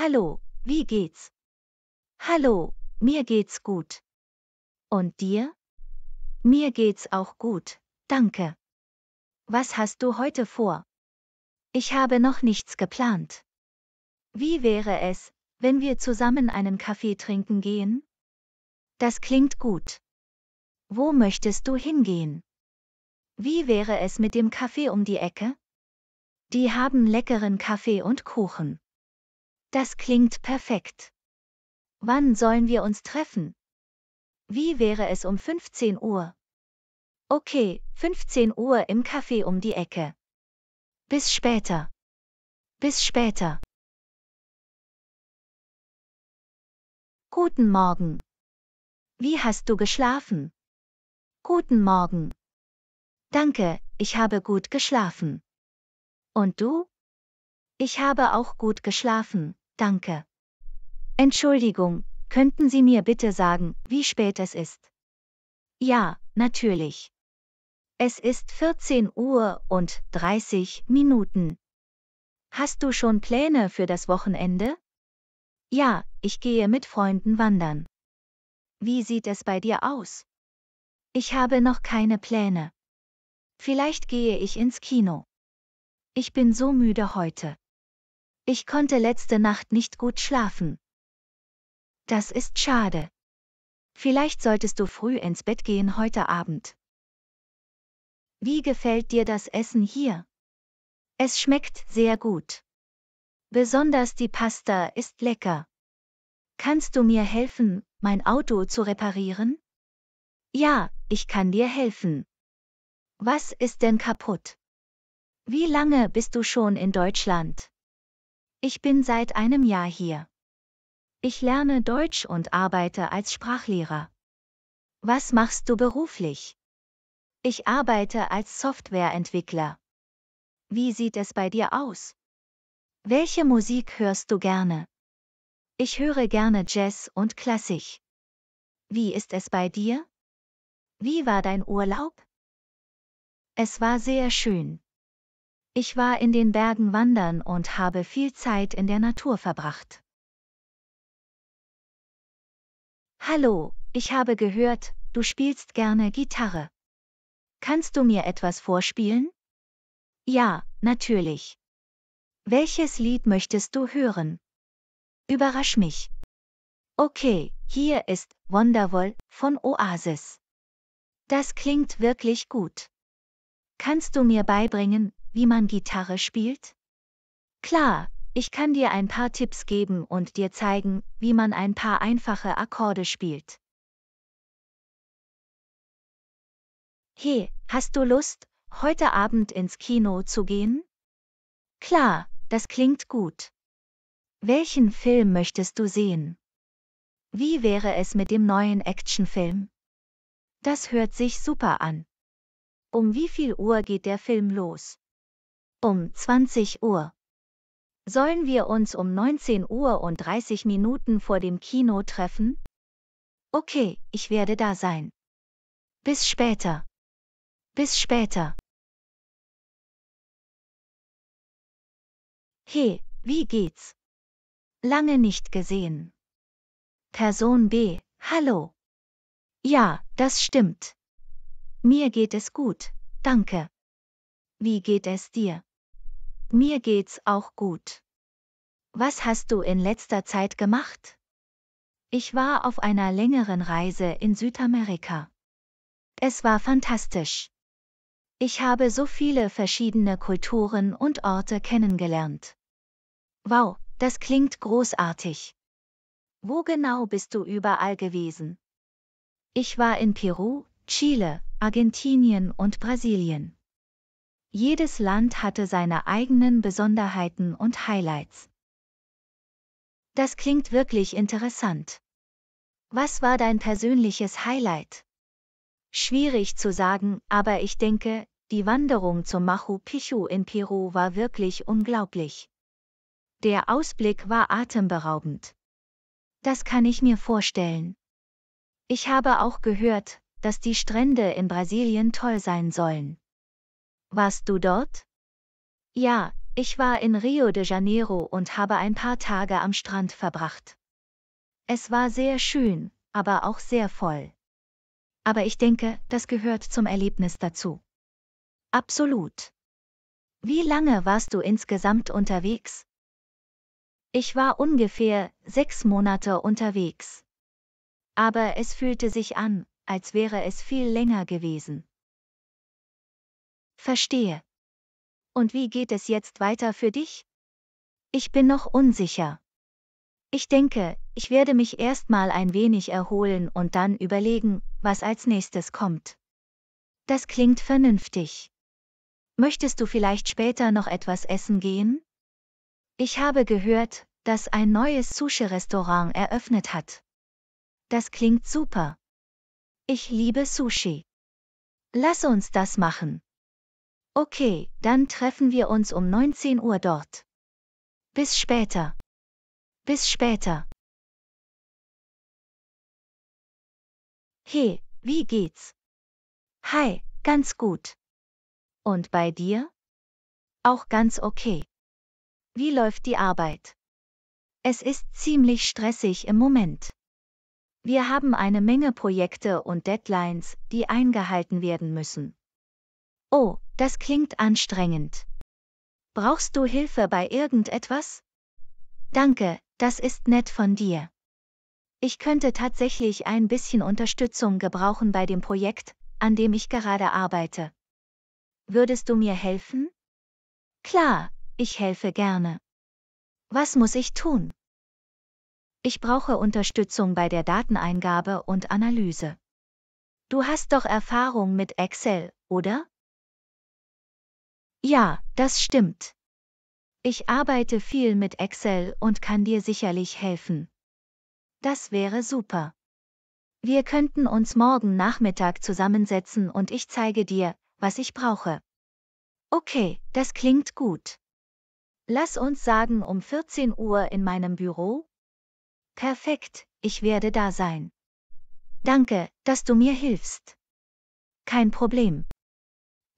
Hallo, wie geht's? Hallo, mir geht's gut. Und dir? Mir geht's auch gut, danke. Was hast du heute vor? Ich habe noch nichts geplant. Wie wäre es, wenn wir zusammen einen Kaffee trinken gehen? Das klingt gut. Wo möchtest du hingehen? Wie wäre es mit dem Kaffee um die Ecke? Die haben leckeren Kaffee und Kuchen. Das klingt perfekt. Wann sollen wir uns treffen? Wie wäre es um 15 Uhr? Okay, 15 Uhr im Café um die Ecke. Bis später. Bis später. Guten Morgen. Wie hast du geschlafen? Guten Morgen. Danke, ich habe gut geschlafen. Und du? Ich habe auch gut geschlafen. Danke. Entschuldigung, könnten Sie mir bitte sagen, wie spät es ist? Ja, natürlich. Es ist 14 Uhr und 30 Minuten. Hast du schon Pläne für das Wochenende? Ja, ich gehe mit Freunden wandern. Wie sieht es bei dir aus? Ich habe noch keine Pläne. Vielleicht gehe ich ins Kino. Ich bin so müde heute. Ich konnte letzte Nacht nicht gut schlafen. Das ist schade. Vielleicht solltest du früh ins Bett gehen heute Abend. Wie gefällt dir das Essen hier? Es schmeckt sehr gut. Besonders die Pasta ist lecker. Kannst du mir helfen, mein Auto zu reparieren? Ja, ich kann dir helfen. Was ist denn kaputt? Wie lange bist du schon in Deutschland? Ich bin seit einem Jahr hier. Ich lerne Deutsch und arbeite als Sprachlehrer. Was machst du beruflich? Ich arbeite als Softwareentwickler. Wie sieht es bei dir aus? Welche Musik hörst du gerne? Ich höre gerne Jazz und Klassik. Wie ist es bei dir? Wie war dein Urlaub? Es war sehr schön. Ich war in den Bergen wandern und habe viel Zeit in der Natur verbracht. Hallo, ich habe gehört, du spielst gerne Gitarre. Kannst du mir etwas vorspielen? Ja, natürlich. Welches Lied möchtest du hören? Überrasch mich. Okay, hier ist Wonderwall von Oasis. Das klingt wirklich gut. Kannst du mir beibringen, wie man Gitarre spielt? Klar, ich kann dir ein paar Tipps geben und dir zeigen, wie man ein paar einfache Akkorde spielt. Hey, hast du Lust, heute Abend ins Kino zu gehen? Klar, das klingt gut. Welchen Film möchtest du sehen? Wie wäre es mit dem neuen Actionfilm? Das hört sich super an. Um wie viel Uhr geht der Film los? Um 20 Uhr. Sollen wir uns um 19 Uhr und 30 Minuten vor dem Kino treffen? Okay, ich werde da sein. Bis später. Bis später. Hey, wie geht's? Lange nicht gesehen. Person B, hallo. Ja, das stimmt. Mir geht es gut, danke. Wie geht es dir? Mir geht's auch gut. Was hast du in letzter Zeit gemacht? Ich war auf einer längeren Reise in Südamerika. Es war fantastisch. Ich habe so viele verschiedene Kulturen und Orte kennengelernt. Wow, das klingt großartig. Wo genau bist du überall gewesen? Ich war in Peru, Chile, Argentinien und Brasilien. Jedes Land hatte seine eigenen Besonderheiten und Highlights. Das klingt wirklich interessant. Was war dein persönliches Highlight? Schwierig zu sagen, aber ich denke, die Wanderung zum Machu Picchu in Peru war wirklich unglaublich. Der Ausblick war atemberaubend. Das kann ich mir vorstellen. Ich habe auch gehört, dass die Strände in Brasilien toll sein sollen. Warst du dort? Ja, ich war in Rio de Janeiro und habe ein paar Tage am Strand verbracht. Es war sehr schön, aber auch sehr voll. Aber ich denke, das gehört zum Erlebnis dazu. Absolut. Wie lange warst du insgesamt unterwegs? Ich war ungefähr sechs Monate unterwegs. Aber es fühlte sich an, als wäre es viel länger gewesen. Verstehe. Und wie geht es jetzt weiter für dich? Ich bin noch unsicher. Ich denke, ich werde mich erstmal ein wenig erholen und dann überlegen, was als nächstes kommt. Das klingt vernünftig. Möchtest du vielleicht später noch etwas essen gehen? Ich habe gehört, dass ein neues Sushi-Restaurant eröffnet hat. Das klingt super. Ich liebe Sushi. Lass uns das machen. Okay, dann treffen wir uns um 19 Uhr dort. Bis später. Bis später. Hey, wie geht's? Hi, ganz gut. Und bei dir? Auch ganz okay. Wie läuft die Arbeit? Es ist ziemlich stressig im Moment. Wir haben eine Menge Projekte und Deadlines, die eingehalten werden müssen. Oh, das klingt anstrengend. Brauchst du Hilfe bei irgendetwas? Danke, das ist nett von dir. Ich könnte tatsächlich ein bisschen Unterstützung gebrauchen bei dem Projekt, an dem ich gerade arbeite. Würdest du mir helfen? Klar, ich helfe gerne. Was muss ich tun? Ich brauche Unterstützung bei der Dateneingabe und Analyse. Du hast doch Erfahrung mit Excel, oder? Ja, das stimmt. Ich arbeite viel mit Excel und kann dir sicherlich helfen. Das wäre super. Wir könnten uns morgen Nachmittag zusammensetzen und ich zeige dir, was ich brauche. Okay, das klingt gut. Lass uns sagen um 14 Uhr in meinem Büro? Perfekt, ich werde da sein. Danke, dass du mir hilfst. Kein Problem.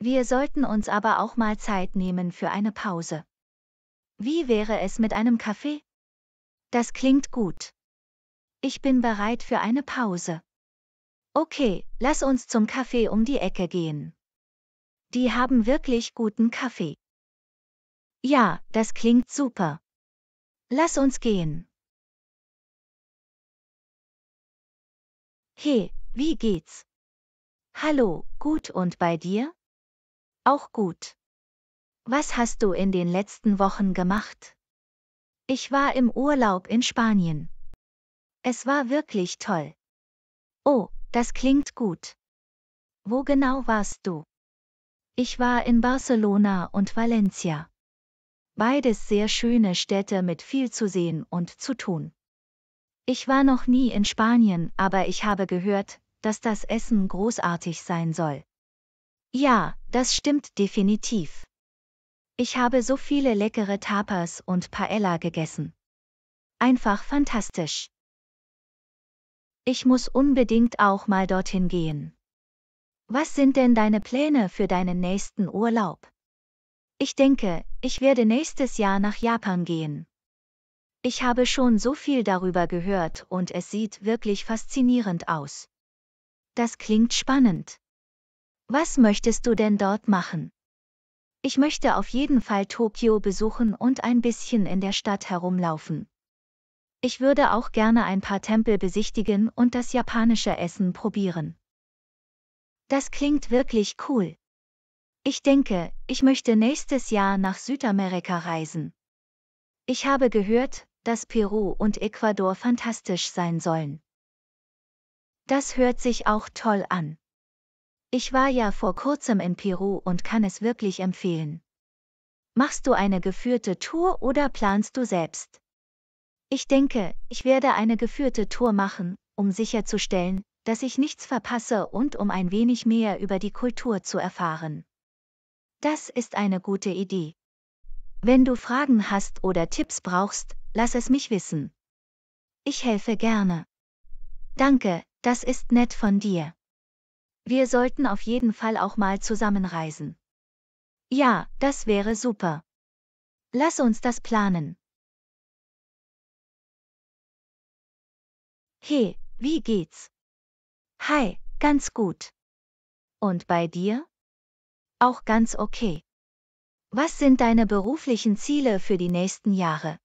Wir sollten uns aber auch mal Zeit nehmen für eine Pause. Wie wäre es mit einem Kaffee? Das klingt gut. Ich bin bereit für eine Pause. Okay, lass uns zum Kaffee um die Ecke gehen. Die haben wirklich guten Kaffee. Ja, das klingt super. Lass uns gehen. Hey, wie geht's? Hallo, gut und bei dir? Auch gut. Was hast du in den letzten Wochen gemacht? Ich war im Urlaub in Spanien. Es war wirklich toll. Oh, das klingt gut. Wo genau warst du? Ich war in Barcelona und Valencia. Beides sehr schöne Städte mit viel zu sehen und zu tun. Ich war noch nie in Spanien, aber ich habe gehört, dass das Essen großartig sein soll. Ja, das stimmt definitiv. Ich habe so viele leckere Tapas und Paella gegessen. Einfach fantastisch. Ich muss unbedingt auch mal dorthin gehen. Was sind denn deine Pläne für deinen nächsten Urlaub? Ich denke, ich werde nächstes Jahr nach Japan gehen. Ich habe schon so viel darüber gehört und es sieht wirklich faszinierend aus. Das klingt spannend. Was möchtest du denn dort machen? Ich möchte auf jeden Fall Tokio besuchen und ein bisschen in der Stadt herumlaufen. Ich würde auch gerne ein paar Tempel besichtigen und das japanische Essen probieren. Das klingt wirklich cool. Ich denke, ich möchte nächstes Jahr nach Südamerika reisen. Ich habe gehört, dass Peru und Ecuador fantastisch sein sollen. Das hört sich auch toll an. Ich war ja vor kurzem in Peru und kann es wirklich empfehlen. Machst du eine geführte Tour oder planst du selbst? Ich denke, ich werde eine geführte Tour machen, um sicherzustellen, dass ich nichts verpasse und um ein wenig mehr über die Kultur zu erfahren. Das ist eine gute Idee. Wenn du Fragen hast oder Tipps brauchst, lass es mich wissen. Ich helfe gerne. Danke, das ist nett von dir. Wir sollten auf jeden Fall auch mal zusammenreisen. Ja, das wäre super. Lass uns das planen. Hey, wie geht's? Hi, ganz gut. Und bei dir? Auch ganz okay. Was sind deine beruflichen Ziele für die nächsten Jahre?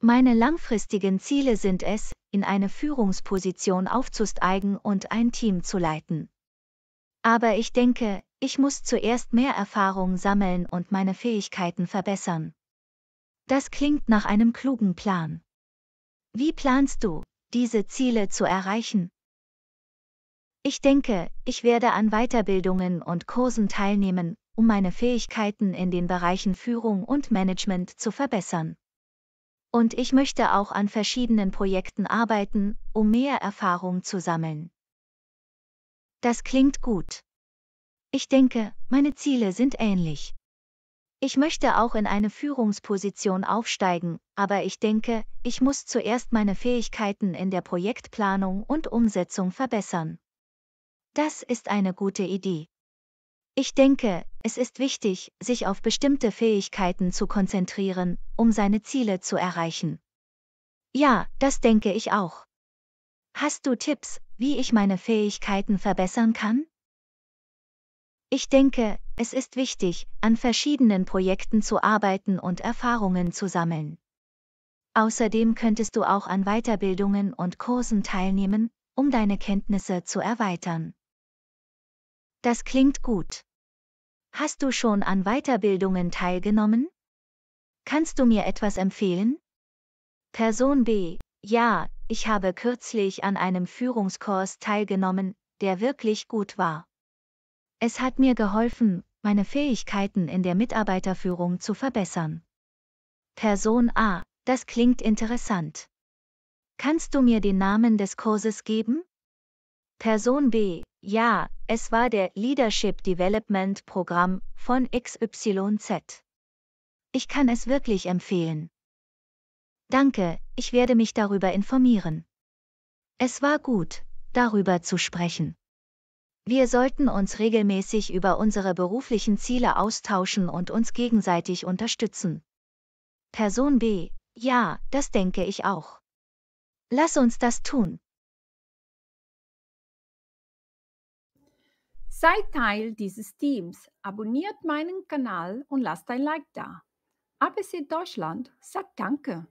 Meine langfristigen Ziele sind es, in eine Führungsposition aufzusteigen und ein Team zu leiten. Aber ich denke, ich muss zuerst mehr Erfahrung sammeln und meine Fähigkeiten verbessern. Das klingt nach einem klugen Plan. Wie planst du, diese Ziele zu erreichen? Ich denke, ich werde an Weiterbildungen und Kursen teilnehmen, um meine Fähigkeiten in den Bereichen Führung und Management zu verbessern. Und ich möchte auch an verschiedenen Projekten arbeiten, um mehr Erfahrung zu sammeln. Das klingt gut. Ich denke, meine Ziele sind ähnlich. Ich möchte auch in eine Führungsposition aufsteigen, aber ich denke, ich muss zuerst meine Fähigkeiten in der Projektplanung und Umsetzung verbessern. Das ist eine gute Idee. Ich denke, es ist wichtig, sich auf bestimmte Fähigkeiten zu konzentrieren, um seine Ziele zu erreichen. Ja, das denke ich auch. Hast du Tipps, wie ich meine Fähigkeiten verbessern kann? Ich denke, es ist wichtig, an verschiedenen Projekten zu arbeiten und Erfahrungen zu sammeln. Außerdem könntest du auch an Weiterbildungen und Kursen teilnehmen, um deine Kenntnisse zu erweitern. Das klingt gut. Hast du schon an Weiterbildungen teilgenommen? Kannst du mir etwas empfehlen? Person B. Ja, ich habe kürzlich an einem Führungskurs teilgenommen, der wirklich gut war. Es hat mir geholfen, meine Fähigkeiten in der Mitarbeiterführung zu verbessern. Person A, das klingt interessant. Kannst du mir den Namen des Kurses geben? Person B, ja, es war der Leadership Development Programm von XYZ. Ich kann es wirklich empfehlen. Danke, ich werde mich darüber informieren. Es war gut, darüber zu sprechen. Wir sollten uns regelmäßig über unsere beruflichen Ziele austauschen und uns gegenseitig unterstützen. Person B, ja, das denke ich auch. Lass uns das tun. Sei Teil dieses Teams, abonniert meinen Kanal und lasst ein Like da. ABC Deutschland sagt Danke.